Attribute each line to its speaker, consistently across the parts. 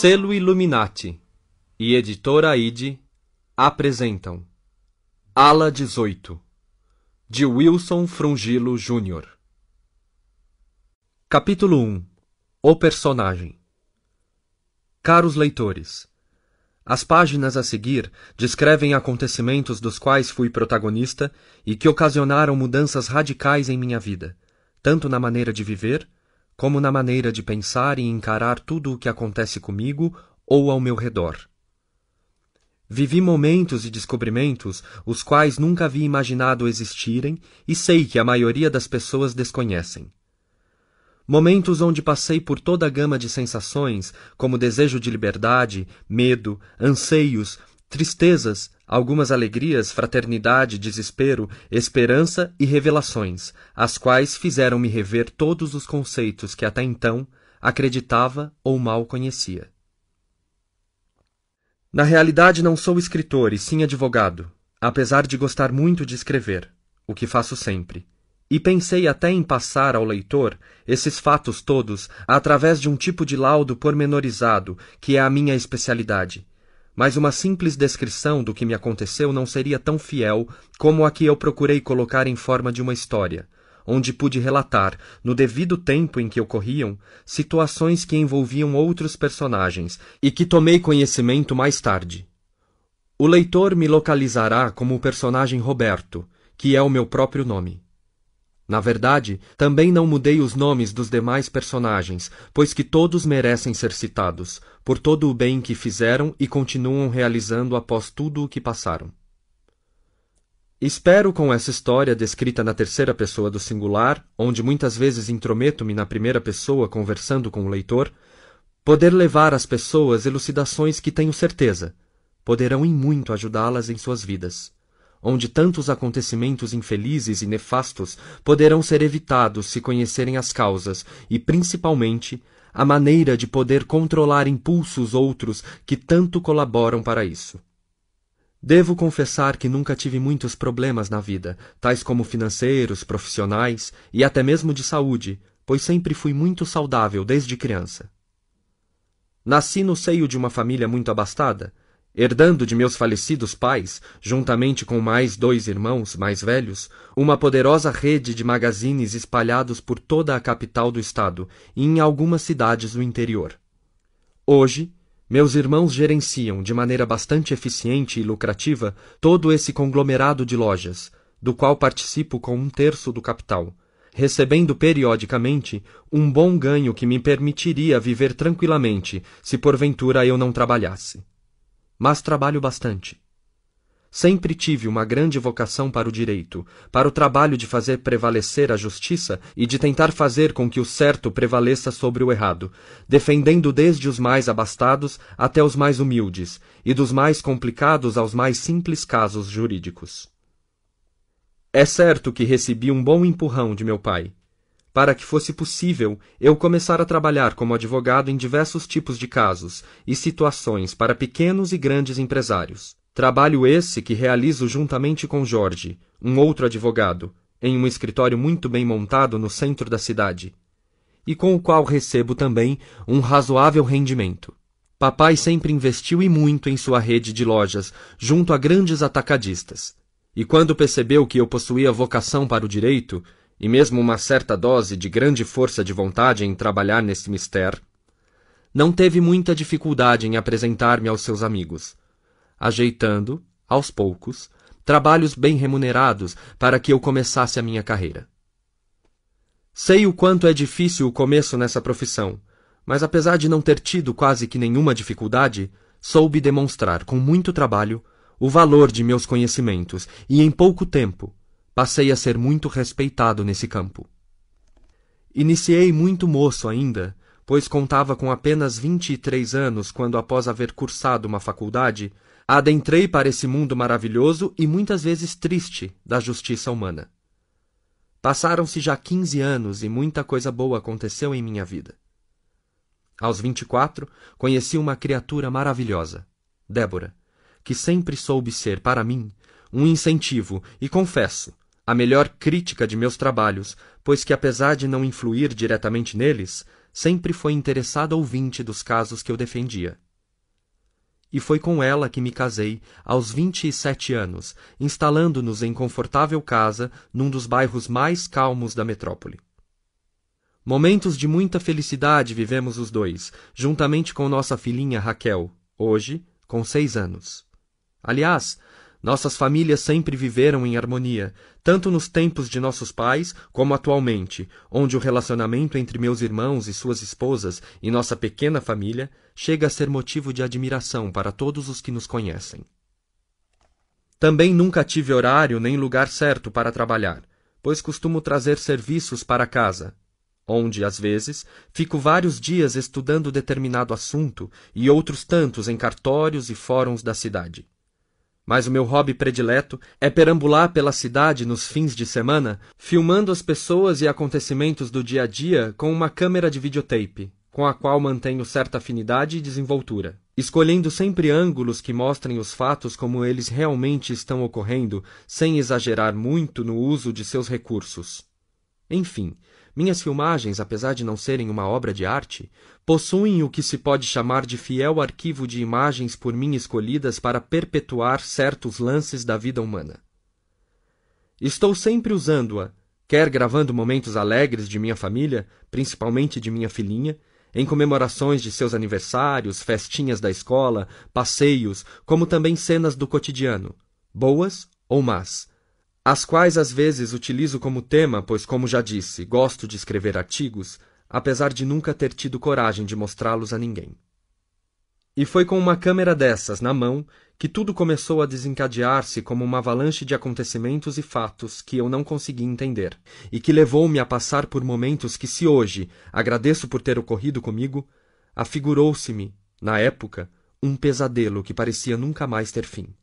Speaker 1: Selo Illuminati e Editora Ide apresentam Ala 18 de Wilson Frungilo Jr. Capítulo 1 O Personagem Caros leitores, as páginas a seguir descrevem acontecimentos dos quais fui protagonista e que ocasionaram mudanças radicais em minha vida, tanto na maneira de viver como na maneira de pensar e encarar tudo o que acontece comigo ou ao meu redor. Vivi momentos e descobrimentos os quais nunca havia imaginado existirem e sei que a maioria das pessoas desconhecem. Momentos onde passei por toda a gama de sensações, como desejo de liberdade, medo, anseios, Tristezas, algumas alegrias, fraternidade, desespero, esperança e revelações, as quais fizeram-me rever todos os conceitos que até então acreditava ou mal conhecia. Na realidade, não sou escritor e sim advogado, apesar de gostar muito de escrever, o que faço sempre. E pensei até em passar ao leitor esses fatos todos através de um tipo de laudo pormenorizado que é a minha especialidade, mas uma simples descrição do que me aconteceu não seria tão fiel como a que eu procurei colocar em forma de uma história, onde pude relatar, no devido tempo em que ocorriam, situações que envolviam outros personagens e que tomei conhecimento mais tarde. O leitor me localizará como o personagem Roberto, que é o meu próprio nome. Na verdade, também não mudei os nomes dos demais personagens, pois que todos merecem ser citados, por todo o bem que fizeram e continuam realizando após tudo o que passaram. Espero com essa história descrita na terceira pessoa do singular, onde muitas vezes intrometo-me na primeira pessoa conversando com o leitor, poder levar às pessoas elucidações que tenho certeza poderão em muito ajudá-las em suas vidas onde tantos acontecimentos infelizes e nefastos poderão ser evitados se conhecerem as causas e, principalmente, a maneira de poder controlar impulsos outros que tanto colaboram para isso. Devo confessar que nunca tive muitos problemas na vida, tais como financeiros, profissionais e até mesmo de saúde, pois sempre fui muito saudável desde criança. Nasci no seio de uma família muito abastada, herdando de meus falecidos pais, juntamente com mais dois irmãos mais velhos, uma poderosa rede de magazines espalhados por toda a capital do estado e em algumas cidades do interior. Hoje, meus irmãos gerenciam de maneira bastante eficiente e lucrativa todo esse conglomerado de lojas, do qual participo com um terço do capital, recebendo periodicamente um bom ganho que me permitiria viver tranquilamente se porventura eu não trabalhasse mas trabalho bastante. Sempre tive uma grande vocação para o direito, para o trabalho de fazer prevalecer a justiça e de tentar fazer com que o certo prevaleça sobre o errado, defendendo desde os mais abastados até os mais humildes, e dos mais complicados aos mais simples casos jurídicos. É certo que recebi um bom empurrão de meu pai, para que fosse possível eu começar a trabalhar como advogado em diversos tipos de casos e situações para pequenos e grandes empresários. Trabalho esse que realizo juntamente com Jorge, um outro advogado, em um escritório muito bem montado no centro da cidade, e com o qual recebo também um razoável rendimento. Papai sempre investiu e muito em sua rede de lojas, junto a grandes atacadistas. E quando percebeu que eu possuía vocação para o direito, e mesmo uma certa dose de grande força de vontade em trabalhar nesse mister, não teve muita dificuldade em apresentar-me aos seus amigos, ajeitando, aos poucos, trabalhos bem remunerados para que eu começasse a minha carreira. Sei o quanto é difícil o começo nessa profissão, mas apesar de não ter tido quase que nenhuma dificuldade, soube demonstrar com muito trabalho o valor de meus conhecimentos e em pouco tempo passei a ser muito respeitado nesse campo. Iniciei muito moço ainda, pois contava com apenas vinte e três anos quando, após haver cursado uma faculdade, adentrei para esse mundo maravilhoso e muitas vezes triste da justiça humana. Passaram-se já quinze anos e muita coisa boa aconteceu em minha vida. Aos vinte e quatro, conheci uma criatura maravilhosa, Débora, que sempre soube ser para mim um incentivo e confesso a melhor crítica de meus trabalhos, pois que apesar de não influir diretamente neles, sempre foi interessada ouvinte dos casos que eu defendia. E foi com ela que me casei aos vinte e sete anos, instalando-nos em confortável casa num dos bairros mais calmos da metrópole. Momentos de muita felicidade vivemos os dois, juntamente com nossa filhinha Raquel, hoje com seis anos. Aliás, nossas famílias sempre viveram em harmonia, tanto nos tempos de nossos pais como atualmente, onde o relacionamento entre meus irmãos e suas esposas e nossa pequena família chega a ser motivo de admiração para todos os que nos conhecem. Também nunca tive horário nem lugar certo para trabalhar, pois costumo trazer serviços para casa, onde, às vezes, fico vários dias estudando determinado assunto e outros tantos em cartórios e fóruns da cidade mas o meu hobby predileto é perambular pela cidade nos fins de semana, filmando as pessoas e acontecimentos do dia a dia com uma câmera de videotape, com a qual mantenho certa afinidade e desenvoltura. Escolhendo sempre ângulos que mostrem os fatos como eles realmente estão ocorrendo, sem exagerar muito no uso de seus recursos. Enfim, minhas filmagens, apesar de não serem uma obra de arte, possuem o que se pode chamar de fiel arquivo de imagens por mim escolhidas para perpetuar certos lances da vida humana. Estou sempre usando-a, quer gravando momentos alegres de minha família, principalmente de minha filhinha, em comemorações de seus aniversários, festinhas da escola, passeios, como também cenas do cotidiano, boas ou más, as quais às vezes utilizo como tema, pois, como já disse, gosto de escrever artigos, apesar de nunca ter tido coragem de mostrá-los a ninguém. E foi com uma câmera dessas na mão que tudo começou a desencadear-se como uma avalanche de acontecimentos e fatos que eu não consegui entender, e que levou-me a passar por momentos que, se hoje agradeço por ter ocorrido comigo, afigurou-se-me, na época, um pesadelo que parecia nunca mais ter fim.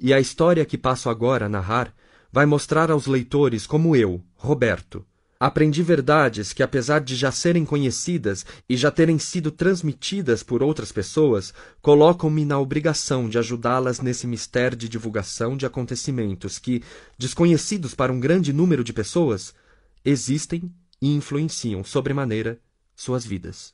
Speaker 1: E a história que passo agora a narrar vai mostrar aos leitores como eu, Roberto, aprendi verdades que, apesar de já serem conhecidas e já terem sido transmitidas por outras pessoas, colocam-me na obrigação de ajudá-las nesse mistério de divulgação de acontecimentos que, desconhecidos para um grande número de pessoas, existem e influenciam sobremaneira suas vidas.